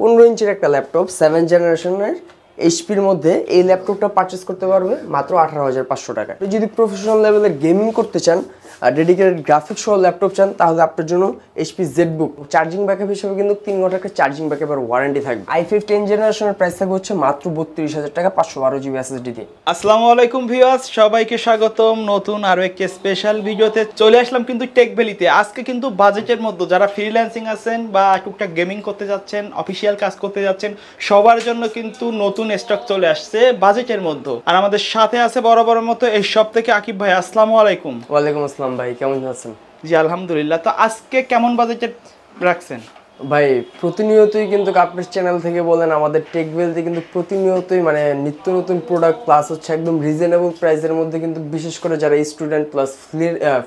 পনেরো ইঞ্চের একটা laptop seven জেনারেশনের এইচপির মধ্যে এই ল্যাপটপটা পারচেস করতে পারবে মাত্র আঠারো হাজার পাঁচশো টাকা যদি প্রফেশনাল লেভেলের গেমিং করতে চান ডেডিকেটেড গ্রাফিক সহ ল্যাপটপ চান তাহলে আপনার জন্য HP Z book charging backup হিসেবে কিন্তু তিন ঘন্টা চার্জিং চার্জিং আর ওয়ারেন্টি থাকবে আই ফিফ টেন জেনারেশনের প্রাইস থাকবে হচ্ছে মাত্র বত্রিশ হাজার টাকা পাঁচশো বারো জিবি এসএসডি দিয়ে আসসালামু আলাইকুম ভিওয়াস সবাইকে স্বাগতম নতুন আরও একটি স্পেশাল ভিডিওতে চলে আসলাম কিন্তু টেক ভ্যালিতে আজকে কিন্তু বাজেটের মধ্যে যারা ফ্রিল্যান্সিং আছেন বা টুকটাক গেমিং করতে যাচ্ছেন অফিসিয়াল কাজ করতে যাচ্ছেন সবার জন্য কিন্তু নতুন স্টক চলে আসছে বাজেটের মধ্যে আর আমাদের সাথে আছে বড় বড় মতো এই সব থেকে আকিব ভাই আসসালামু আলাইকুম ওয়ালাইকুম আসসালাম আসসালাম ভাই কেমন আছেন জি আলহামদুলিল্লাহ তো আজকে কেমন বাজেটে রাখছেন ভাই প্রতিনিয়তই কিন্তু আপনার চ্যানেল থেকে বলেন আমাদের টেকভেলতে কিন্তু প্রতিনিয়তই মানে নিত্য নতুন প্রোডাক্ট প্লাস হচ্ছে একদম রিজনেবল প্রাইসের মধ্যে কিন্তু বিশেষ করে যারা স্টুডেন্ট প্লাস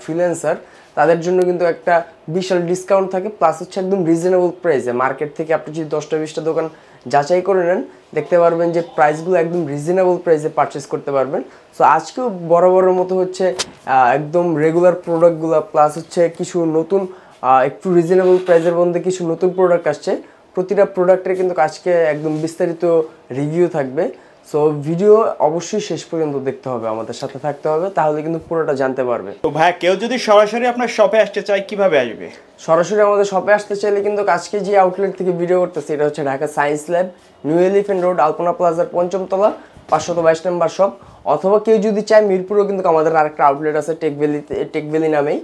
ফ্রিল্যান্সার তাদের জন্য কিন্তু একটা বিশাল ডিসকাউন্ট থাকে প্লাস হচ্ছে একদম রিজনেবল প্রাইসে মার্কেট থেকে আপনি যদি দশটা বিশটা দোকান যাচাই করে নেন দেখতে পারবেন যে প্রাইসগুলো একদম রিজনেবল প্রাইসে পারচেস করতে পারবেন সো আজকেও বড় বড় মতো হচ্ছে একদম রেগুলার প্রোডাক্টগুলো প্লাস হচ্ছে কিছু নতুন একটু রিজনেবল প্রাইসের মধ্যে কিছু নতুন প্রোডাক্ট আসছে প্রতিটা প্রোডাক্টের কিন্তু আজকে একদম বিস্তারিত রিভিউ থাকবে সো ভিডিও অবশ্যই শেষ পর্যন্ত দেখতে হবে আমাদের সাথে থাকতে হবে তাহলে কিন্তু পুরোটা জানতে পারবে তো ভাই কেউ যদি সরাসরি আপনার শপে আসতে চায় কিভাবে আসবে সরাসরি আমাদের শপে আসতে চাইলে কিন্তু আজকে যে আউটলেট থেকে ভিডিও করতেছে এটা হচ্ছে Dhaka science lab new elephant road Alpana প্লাজার পঞ্চমতলা পাঁচশত বাইশ নম্বর শপ অথবা কেউ যদি চায় মিরপুরেও কিন্তু আমাদের আরেকটা আউটলেট আছে টেকভ্যালিতে টেকভ্যালি নামেই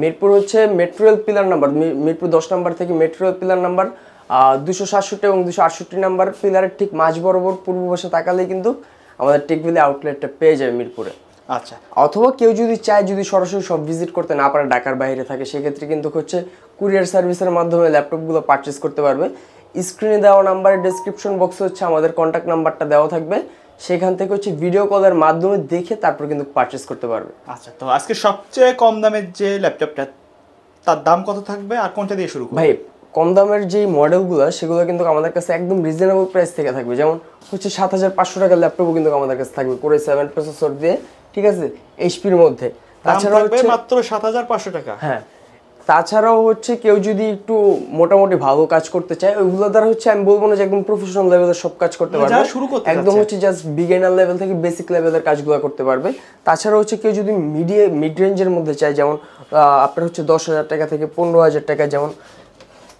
মিরপুর হচ্ছে মেট্রোয়েল পিলার নাম্বার মিরপুর দশ নাম্বার থেকে মেট্রোয়েল পিলার নাম্বার দুশো সাতষট্টি এবং দুশো আটষট্টি নাম্বার পিলারের ঠিক মাঝ বরাবর পূর্ব পাশে তাকালেই কিন্তু আমাদের টেকভিলি আউটলেটটা পেয়ে যাবে মিরপুরে আচ্ছা অথবা কেউ যদি চায় যদি সরাসরি সব ভিজিট করতে না পারে ঢাকার বাইরে থাকে সেক্ষেত্রে কিন্তু হচ্ছে কুরিয়ার সার্ভিসের মাধ্যমে ল্যাপটপগুলো পারচেস করতে পারবে স্ক্রিনে দেওয়া নাম্বারের ডিসক্রিপশন বক্সে হচ্ছে আমাদের কন্ট্যাক্ট নাম্বারটা দেওয়া থাকবে সেখান থেকে হচ্ছে ভিডিও কলের মাধ্যমে দেখে তারপর কিন্তু পারচেস করতে পারবে আচ্ছা তো আজকে সবচেয়ে কম দামের যে ল্যাপটপটা তার দাম কত থাকবে আর কোনটা দিয়ে শুরু ভাই কম দামের যে মডেলগুলো সেগুলো কিন্তু আমাদের কাছে একদম রিজনেবল প্রাইস থেকে থাকবে যেমন হচ্ছে সাত হাজার পাঁচশো টাকার ল্যাপটপও কিন্তু আমাদের কাছে থাকবে করে সেভেন প্রসেসর দিয়ে ঠিক আছে এইচপির মধ্যে তাছাড়া মাত্র সাত হাজার পাঁচশো টাকা হ্যাঁ তাছাড়াও হচ্ছে কেউ যদি একটু মোটামুটি ভালো কাজ করতে চায় ওইগুলো দ্বারা হচ্ছে আমি বলবো না যে একদম প্রফেশনাল লেভেলের সব কাজ করতে মানে পারবে শুরু করতে একদম হচ্ছে জাস্ট বিগিনার লেভেল থেকে বেসিক লেভেলের কাজগুলো করতে পারবে তাছাড়াও হচ্ছে কেউ যদি মিডিয়া মিড রেঞ্জের মধ্যে চায় যেমন আপনার হচ্ছে দশ হাজার টাকা থেকে পনেরো হাজার টাকা যেমন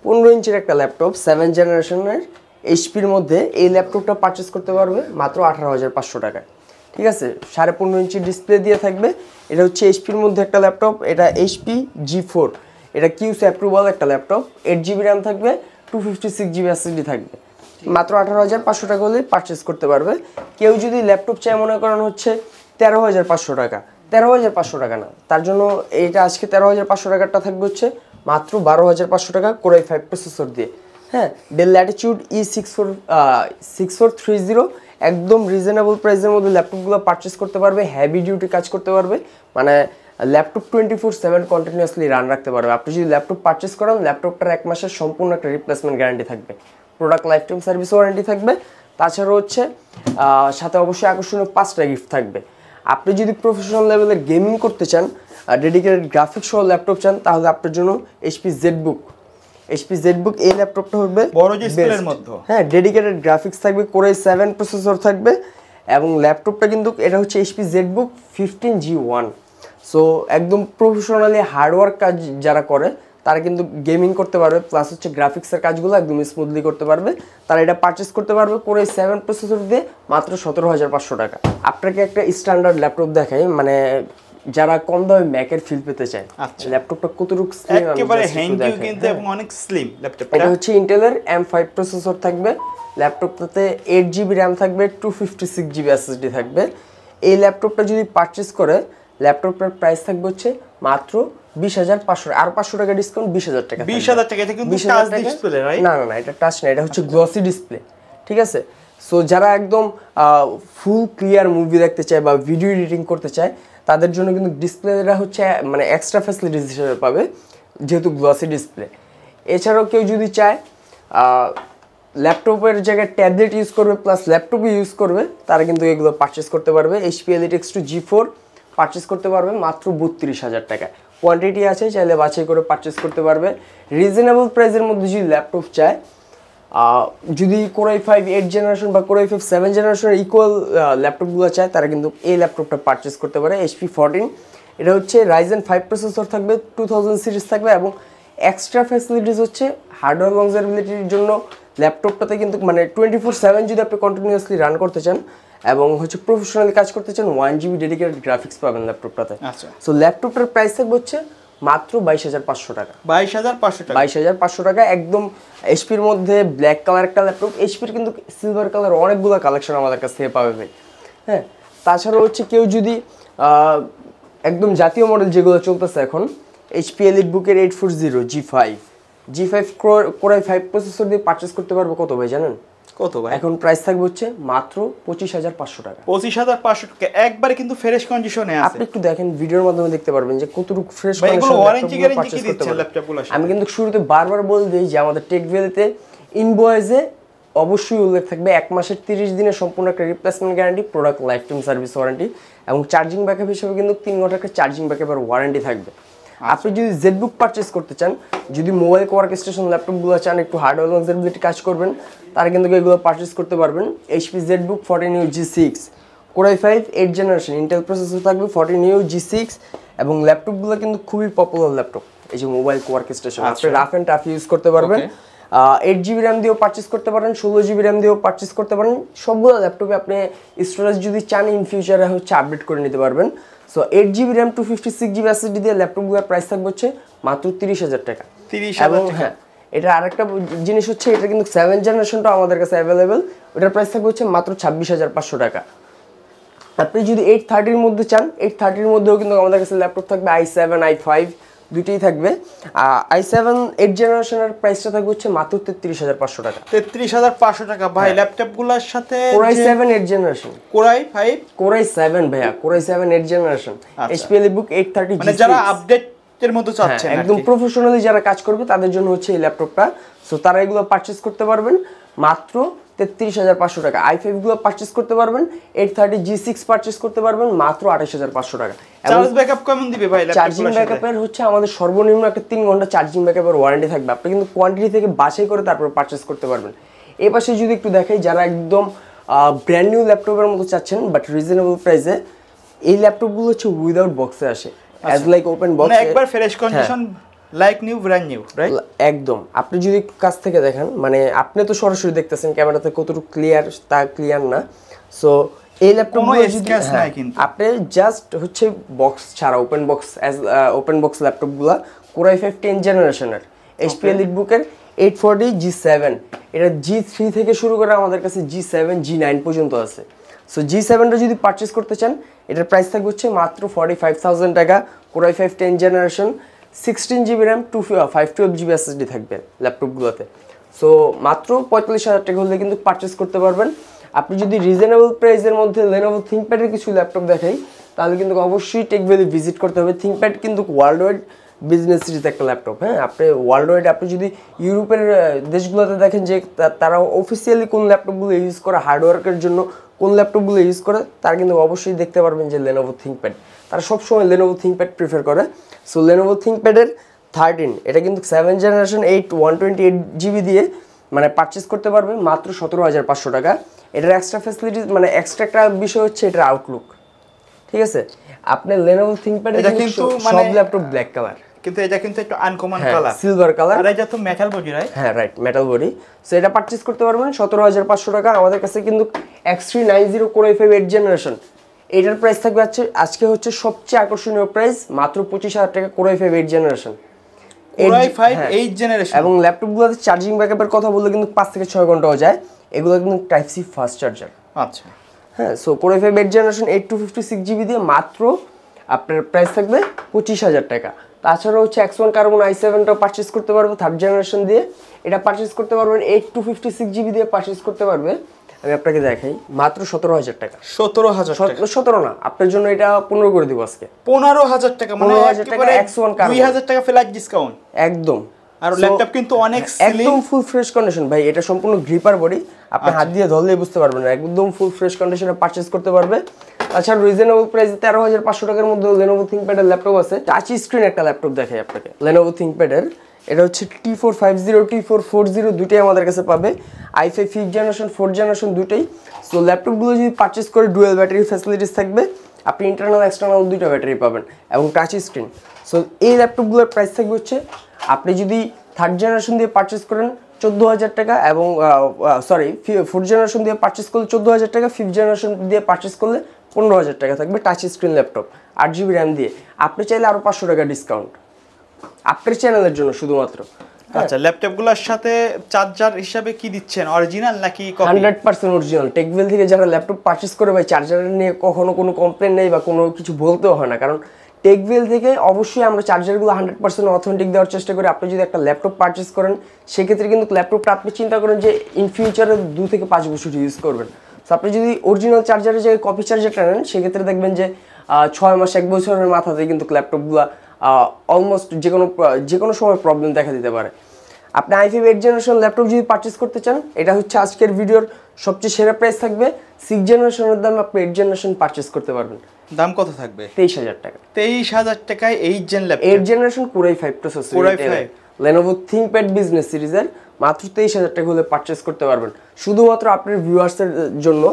পনেরো ইঞ্চির একটা ল্যাপটপ সেভেন জেনারেশনের এইচপির মধ্যে এই ল্যাপটপটা পারচেস করতে পারবে মাত্র আঠারো হাজার পাঁচশো টাকায় ঠিক আছে সাড়ে পনেরো ইঞ্চি ডিসপ্লে দিয়ে থাকবে এটা হচ্ছে এইচপির মধ্যে একটা ল্যাপটপ এটা এইচপি জি ফোর এটা কিউস অ্যাপ্রুভাল একটা ল্যাপটপ এইট জিবি র্যাম থাকবে two fifty six GB SSD থাকবে মাত্র আঠারো হাজার পাঁচশো টাকা হলে পারচেস করতে পারবে কেউ যদি ল্যাপটপ চায় মনে করেন হচ্ছে তেরো হাজার পাঁচশো টাকা তেরো হাজার পাঁচশো টাকা না তার জন্য এটা আজকে তেরো হাজার পাঁচশো টাকারটা থাকবে হচ্ছে মাত্র বারো হাজার পাঁচশো টাকা কোরাই ফাইভ প্রসেসর দিয়ে হ্যাঁ Dell Latitude E six four six four three zero একদম রিজনেবল প্রাইসের মধ্যে ল্যাপটপগুলো পারচেস করতে পারবে হ্যাভি ডিউটি কাজ করতে পারবে মানে laptop twenty four seven continuously run রাখতে পারবে আপনি যদি ল্যাপটপ পারচেস করেন ল্যাপটপটার এক মাসের সম্পূর্ণ একটা রিপ্লেসমেন্ট গ্যারান্টি থাকবে product lifetime service warranty থাকবে তাছাড়াও হচ্ছে সাথে অবশ্যই আকর্ষণীয় পাঁচটা গিফট থাকবে আপনি যদি প্রফেশনাল লেভেলের গেমিং করতে চান আর ডেডিকেটেড গ্রাফিক্স সহ ল্যাপটপ চান তাহলে আপনার জন্য এইচপি বুক এইচপি বুক এই ল্যাপটপটা হবে বড় মধ্যে হ্যাঁ ডেডিকেটেড গ্রাফিক্স থাকবে কোরাই সেভেন প্রসেসর থাকবে এবং ল্যাপটপটা কিন্তু এটা হচ্ছে HP book fifteen G one so একদম প্রফেশনালি হার্ডওয়ার্ক কাজ যারা করে তারা কিন্তু গেমিং করতে পারবে প্লাস হচ্ছে গ্রাফিক্সের কাজগুলো একদম স্মুথলি করতে পারবে তারা এটা পারচেস করতে পারবে করে সেভেন প্রসেসর দিয়ে মাত্র সতেরো হাজার পাঁচশো টাকা আপনাকে একটা স্ট্যান্ডার্ড ল্যাপটপ দেখাই মানে যারা কম দামে ম্যাকের ফিল পেতে চায় আচ্ছা ল্যাপটপটা কতটুকু স্লিম একেবারে কিন্তু হ্যাঁ। অনেক স্লিম ল্যাপটপ এটা হচ্ছে ইন্টেলের M5 প্রসেসর থাকবে ল্যাপটপটাতে এইট জিবি RAM থাকবে সিক্স জিবি SSD থাকবে এই ল্যাপটপটা যদি পারচেজ করে ল্যাপটপটার প্রাইস থাকবে হচ্ছে মাত্র বিশ হাজার পাঁচশো আর পাঁচশো টাকা ডিসকাউন্ট বিশ হাজার টাকা বিশ হাজার টাকা টাচ না এটা হচ্ছে গ্লসি ডিসপ্লে ঠিক আছে সো যারা একদম ফুল ক্লিয়ার মুভি দেখতে চায় বা ভিডিও এডিটিং করতে চায় তাদের জন্য কিন্তু ডিসপ্লেটা হচ্ছে মানে এক্সট্রা ফ্যাসিলিটিস হিসেবে পাবে যেহেতু গ্লসি ডিসপ্লে এছাড়াও কেউ যদি চায় ল্যাপটপের জায়গায় ট্যাবলেট ইউজ করবে প্লাস ল্যাপটপই ইউজ করবে তারা কিন্তু এগুলো পারচেস করতে পারবে HP elite x two G four purchase করতে পারবে মাত্র বত্রিশ হাজার টাকায় কোয়ান্টিটি আছে চাইলে বাছাই করে পারচেস করতে পারবে রিজনেবল প্রাইসের মধ্যে যদি ল্যাপটপ চায় যদি কোরাই ফাইভ এইট জেনারেশন বা কোরাই ফাইভ সেভেন জেনারেশনের ইকুয়াল ল্যাপটপগুলো চায় তারা কিন্তু এই ল্যাপটপটা পারচেস করতে পারে এইচপি ফোরটিন এটা হচ্ছে রাইজেন ফাইভ প্রসেসর থাকবে টু থাউজেন্ড সিরিজ থাকবে এবং এক্সট্রা ফ্যাসিলিটিস হচ্ছে হার্ডওয়্যার লংজারবিলিটির জন্য ল্যাপটপটাতে কিন্তু মানে টোয়েন্টি ফোর সেভেন যদি আপনি কন্টিনিউয়াসলি রান করতে চান এবং হচ্ছে প্রফেশনালি কাজ করতে চান ওয়ান জিবি ডেডিকেটেড গ্রাফিক্স পাবেন ল্যাপটপটাতে আচ্ছা সো ল্যাপটপটার প্রাইস থাকবে হচ্ছে মাত্র বাইশ হাজার পাঁচশো টাকা বাইশ হাজার পাঁচশো টাকা বাইশ হাজার পাঁচশো টাকা একদম এইচপির মধ্যে ব্ল্যাক কালার একটা ল্যাপটপ এইচপির কিন্তু সিলভার কালার অনেকগুলো কালেকশন আমাদের কাছ থেকে পাবে ভাই হ্যাঁ তাছাড়াও হচ্ছে কেউ যদি একদম জাতীয় মডেল যেগুলো চলতেছে এখন এইচপি এলিট বুকের eight four zero G five G five ক্রো কোরাই ফাইভ প্রসেসর দিয়ে পারচেস করতে পারবো কত ভাই জানেন কত এখন প্রাইস থাকবে হচ্ছে মাত্র পঁচিশ হাজার পাঁচশো টাকা পঁচিশ হাজার পাঁচশো টাকা একবারে কিন্তু ফ্রেশ কন্ডিশনে আপনি একটু দেখেন ভিডিওর মাধ্যমে দেখতে পারবেন যে কতটুকু ফ্রেশ আমি কিন্তু শুরুতে বারবার বলে দিই যে আমাদের অবশ্যই উল্লেখ থাকবে এক মাসের তিরিশ দিনের সম্পূর্ণ একটা replacement guarantee product lifetime service warranty এবং চার্জিং ব্যাকআপ হিসেবে কিন্তু তিন ঘন্টা একটা চার্জিং ব্যাকআপের ওয়ারেন্টি থাকবে আচ্ছা। আপনি যদি জেটবুক পারচেস করতে চান যদি মোবাইল ওয়ার্ক স্টেশন ল্যাপটপগুলো চান একটু হার্ডওয়ার লংজাবিলিটি কাজ করবেন তারা কিন্তু এগুলো পারচেস করতে পারবেন HP ZBook fourteen U G six core i five eight generation Intel processor থাকবে ফর্টিন ইউ জি সিক্স এবং ল্যাপটপগুলো কিন্তু খুবই পপুলার ল্যাপটপ এই যে মোবাইল ওয়ার্ক স্টেশন আপনি রাফ অ্যান্ড টাফ ইউজ করতে পারবেন এইট জিবি র্যাম দিয়েও পারচেস করতে পারেন ষোলো জিবি র্যাম দিয়েও পারচেস করতে পারেন সবগুলো ল্যাপটপে আপনি স্টোরেজ যদি চান ইন ফিউচারে হচ্ছে আপডেট করে নিতে পারবেন so eight GB RAM two fifty six GB SSD দিয়ে ল্যাপটপগুলোর প্রাইস থাকবে হচ্ছে মাত্র তিরিশ হাজার টাকা তিরিশ এবং হ্যাঁ এটা আরেকটা জিনিস হচ্ছে এটা কিন্তু সেভেন জেনারেশনটা আমাদের কাছে অ্যাভেলেবেল ওটার প্রাইস থাকবে হচ্ছে মাত্র ছাব্বিশ হাজার পাঁচশো টাকা আপনি যদি এইট থার্টির মধ্যে চান এইট থার্টির মধ্যেও কিন্তু আমাদের কাছে ল্যাপটপ থাকবে আই সেভেন আই ফাইভ দুইটাই থাকবে আই সেভেন এইট জেনারেশনের প্রাইসটা থাকবে হচ্ছে মাত্র তেত্রিশ হাজার পাঁচশো টাকা তেত্রিশ হাজার পাঁচশো টাকা ভাই ল্যাপটপগুলোর সাথে core i seven eight generation core i five core i seven ভাইয়া core i seven eight generation HP L book eight thirty যারা আপডেট এর মতো প্রফেশনালি যারা কাজ করবে তাদের জন্য হচ্ছে এই ল্যাপটপটা তারা এগুলো পারচেস করতে পারবেন মাত্র তেত্রিশ হাজার পাঁচশো টাকা আই ফাইভগুলো পারচেস করতে পারবেন eight thirty G six purchase করতে পারবেন মাত্র আঠাশ হাজার পাঁচশো টাকা চার্জিং ব্যাকআপের হচ্ছে আমাদের সর্বনিম্ন একটা তিন ঘন্টা চার্জিং ব্যাকআপের ওয়ারেন্টি থাকবে আপনি কিন্তু কোয়ান্টিটি থেকে বাছাই করে তারপর পারচেস করতে পারবেন এ পাশে যদি একটু দেখাই যারা একদম ব্র্যান্ড নিউ ল্যাপটপের মতো চাচ্ছেন বাট রিজনেবল প্রাইসে এই ল্যাপটপগুলো হচ্ছে উইদাউট বক্সে আসে অ্যাজ লাইক ওপেন বক্স একবার ফ্রেশ হ্যাঁ। Condition like new brand new right একদম আপনি যদি কাছ থেকে দেখেন মানে আপনি তো সরাসরি দেখতেছেন ক্যামেরাতে কতটুকু ক্লিয়ার তা ক্লিয়ার না সো এই হ্যাঁ, আপনি জাস্ট হচ্ছে বক্স ছাড়া ওপেন বক্স ওপেন বক্স ল্যাপটপগুলো কোরাই ফাইভ টেন জেনারেশনের এইচপি লিটবুকের এইট ফোরটি জি সেভেন এটা জি থ্রি থেকে শুরু করে আমাদের কাছে জি সেভেন জি নাইন পর্যন্ত আছে সো জি সেভেনটা যদি পারচেস করতে চান এটার প্রাইস থাকবে হচ্ছে মাত্র ফর্টি ফাইভ থাউজেন্ড টাকা core i five ten generation sixteen GB RAM two five twelve GB SSD থাকবে ল্যাপটপগুলোতে সো মাত্র পঁয়তাল্লিশ হাজার টাকা হলে কিন্তু পারচেস করতে পারবেন আপনি যদি রিজনেবল প্রাইসের মধ্যে লেনোভো থিঙ্কপ্যাডের কিছু ল্যাপটপ দেখাই তাহলে কিন্তু অবশ্যই টেক ভ্যালি ভিজিট করতে হবে থিঙ্কপ্যাড কিন্তু ওয়ার্ল্ড ওয়াইড বিজনেস সিরিজ একটা ল্যাপটপ হ্যাঁ আপনি ওয়ার্ল্ড ওয়াইড আপনি যদি ইউরোপের দেশগুলোতে দেখেন যে তারা অফিসিয়ালি কোন ল্যাপটপগুলো ইউজ করে হার্ডওয়ার্কের জন্য কোন ল্যাপটপগুলো ইউজ করে তারা কিন্তু অবশ্যই দেখতে পারবেন যে লেনোভো থিঙ্কপ্যাড তারা সবসময় লেনোভো থিঙ্কপ্যাড প্রিফার করে সো লেনোভো থিঙ্কপ্যাডের থার্টিন এটা কিন্তু seven generation eight one twenty eight GB দিয়ে মানে পারচেস করতে পারবে মাত্র সতেরো হাজার পাঁচশো টাকা এটার এক্সট্রা ফ্যাসিলিটি মানে এক্সট্রা একটা বিষয় হচ্ছে এটার আউটলুক ঠিক আছে আপনি লেনোভো থিঙ্কপ্যাড এটা কিন্তু সব ল্যাপটপ ব্ল্যাক কালার কিন্তু এটা কিন্তু একটু আনকমন কালার সিলভার কালার আর এটা তো মেটাল বডি রাইট হ্যাঁ রাইট মেটাল বডি সো এটা পারচেজ করতে পারবেন সতেরো হাজার পাঁচশো টাকা আমাদের কাছে কিন্তু X three nine zero core F eight generation এটার প্রাইস থাকবে হচ্ছে আজকে হচ্ছে সবচেয়ে আকর্ষণীয় প্রাইস মাত্র পঁচিশ হাজার টাকা কোরাই ফাইভ এইট জেনারেশন এবং ল্যাপটপগুলোতে চার্জিং ব্যাকআপের কথা বললে কিন্তু পাঁচ থেকে ছয় ঘন্টাও যায় এগুলো কিন্তু টাইপ সি ফাস্ট চার্জার আচ্ছা হ্যাঁ so core i five eight generation eight two fifty six GB দিয়ে মাত্র আপনার প্রাইস থাকবে পঁচিশ হাজার টাকা তাছাড়া হচ্ছে এক্স ওয়ান কার্বন আই সেভেনটাও পারচেস করতে পারবে থার্ড জেনারেশন দিয়ে এটা পারচেস করতে পারবেন eight two fifty six GB দিয়ে পারচেস করতে পারবে আমি আপনাকে দেখাই মাত্র সতেরো হাজার টাকা সতেরো হাজার সতেরো না আপনার জন্য এটা পনেরো করে দিব আজকে পনেরো হাজার টাকা মানে পনেরো হাজার টাকা একশো দুই হাজার টাকা ফ্ল্যাট ডিসকাউন্ট একদম আর ল্যাপটপ কিন্তু অনেক হ্যাঁ, একদম ফুল ফ্রেশ কন্ডিশন ভাই এটা সম্পূর্ণ গ্রিপার বডি আপনি আচ্ছা। হাত দিয়ে ধরলে বুঝতে পারবেন না একদম ফুল ফ্রেশ কন্ডিশনে পারচেস করতে পারবে তাছাড়া রিজনেবল প্রাইস তেরো হাজার পাঁচশো টাকার মধ্যে লেনোভো থিঙ্কপ্যাডের ল্যাপটপ আছে টাচ স্ক্রিন একটা ল্যাপটপ দেখাই আপনাকে লেনোভো থিঙ্কপ্যাডের এটা হচ্ছে T four five zero T four four zero দুটোই আমাদের কাছে পাবে I five fifth generation four generation দুটোই সো ল্যাপটপগুলো যদি পারচেস করে ডুয়েল ব্যাটারি ফ্যাসিলিটিস থাকবে আপনি ইন্টারনাল এক্সটার্নাল দুটো ব্যাটারি পাবেন এবং টাচ স্ক্রিন সো এই ল্যাপটপগুলোর প্রাইস থাকবে হচ্ছে আপনি যদি থার্ড জেনারেশন দিয়ে পারচেস করেন চোদ্দো হাজার টাকা এবং সরি ফোর জেনারেশন দিয়ে পারচেস করলে চোদ্দো হাজার টাকা ফিফথ জেনারেশন দিয়ে পারচেস করলে পনেরো হাজার টাকা থাকবে টাচ স্ক্রিন ল্যাপটপ আট জিবি র্যাম দিয়ে আপনি চাইলে আরও পাঁচশো টাকা ডিসকাউন্ট আপনার চ্যানেলের জন্য শুধুমাত্র হ্যাঁ। আচ্ছা ল্যাপটপগুলোর সাথে চার্জার হিসাবে কি দিচ্ছেন অরিজিনাল নাকি পার্সেন্ট অরিজিনাল টেকভেল থেকে যারা ল্যাপটপ পারচেস করে ভাই চার্জার নিয়ে কখনো কোনো কমপ্লেন নেই বা কোনো কিছু বলতেও হয় না কারণ টেকভেল থেকে অবশ্যই আমরা চার্জারগুলো হান্ড্রেড পার্সেন্ট অথেন্টিক দেওয়ার চেষ্টা করি আপনি যদি একটা ল্যাপটপ পারচেস করেন সেক্ষেত্রে কিন্তু ল্যাপটপটা আপনি চিন্তা করেন যে ইন ফিউচারে দু থেকে পাঁচ বছর ইউজ করবেন তো আপনি যদি অরিজিনাল চার্জারের জায়গায় কপি চার্জারটা নেন সেক্ষেত্রে দেখবেন যে ছয় মাস এক বছরের মাথাতে কিন্তু ল্যাপটপগুলো অলমোস্ট যে কোনো যে কোনো সময় প্রবলেম দেখা দিতে পারে আপনি আইফিভ এইট জেনারেশন ল্যাপটপ যদি পারচেস করতে চান এটা হচ্ছে আজকের ভিডিওর সবচেয়ে সেরা প্রাইস থাকবে সিক্স জেনারেশনের দাম আপনি এইট জেনারেশন পারচেস করতে পারবেন দাম কত থাকবে তেইশ হাজার টাকা তেইশ হাজার টাকায় eight gen lap eight generation core i five two core i five ThinkPad business সিরিজের মাত্র তেইশ হাজার টাকা হলে পারচেস করতে পারবেন শুধুমাত্র আপনার ভিউয়ার্সের জন্য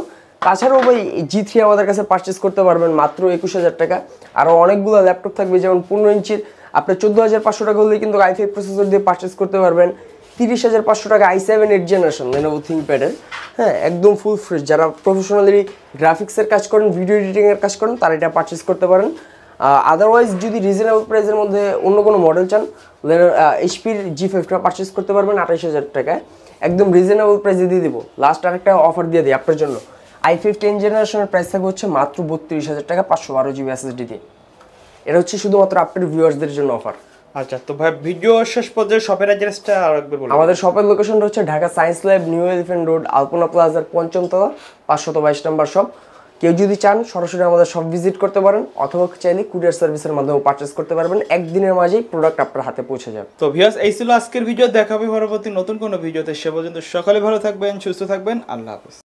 তাছাড়াও ভাই জি থ্রি আমাদের কাছে পারচেস করতে পারবেন মাত্র একুশ হাজার টাকা আরও অনেকগুলো ল্যাপটপ থাকবে যেমন পনেরো ইঞ্চির আপনার চোদ্দো হাজার পাঁচশো টাকা হলে কিন্তু আই ফাইভ প্রসেসর দিয়ে পারচেস করতে পারবেন তিরিশ হাজার পাঁচশো টাকা I seven eight generation Lenovo প্যাডের হ্যাঁ একদম ফুল ফ্রেশ যারা প্রফেশনালি গ্রাফিক্সের কাজ করেন ভিডিও এডিটিংয়ের কাজ করেন তারা এটা পারচেস করতে পারেন আদারওয়াইজ যদি রিজনেবল প্রাইসের মধ্যে অন্য কোনো মডেল চান এইচপির জি ফাইভটা পারচেস করতে পারবেন আঠাশ হাজার টাকায় একদম রিজনেবল প্রাইসে দিয়ে দেবো লাস্ট আরেকটা অফার দিয়ে দিই আপনার জন্য আই ফাইভ টেন জেনারেশনের প্রাইস থাকবে হচ্ছে মাত্র বত্রিশ হাজার টাকা পাঁচশো বারো জিবি এসএসডি দিয়ে এটা হচ্ছে শুধুমাত্র আপনার ভিউয়ার্সদের জন্য অফার আচ্ছা তো ভাই ভিডিও শেষ পর্যায়ে শপের অ্যাড্রেসটা আর একবার বলুন আমাদের শপের লোকেশনটা হচ্ছে Dhaka science lab new elephant road Alpana প্লাজার পঞ্চমতলা পাঁচশত বাইশ নম্বর শপ কেউ যদি চান সরাসরি আমাদের শপ ভিজিট করতে পারেন অথবা চাইলে কুরিয়ার সার্ভিসের মাধ্যমে পারচেস করতে পারবেন একদিনের মাঝেই প্রোডাক্ট আপনার হাতে পৌঁছে যাবে তো ভিয়াস এই ছিল আজকের ভিডিও দেখাবে পরবর্তী নতুন কোনো ভিডিওতে সে পর্যন্ত সকালে ভালো থাকবেন সুস্থ থাকবেন আল্লাহ হাফেজ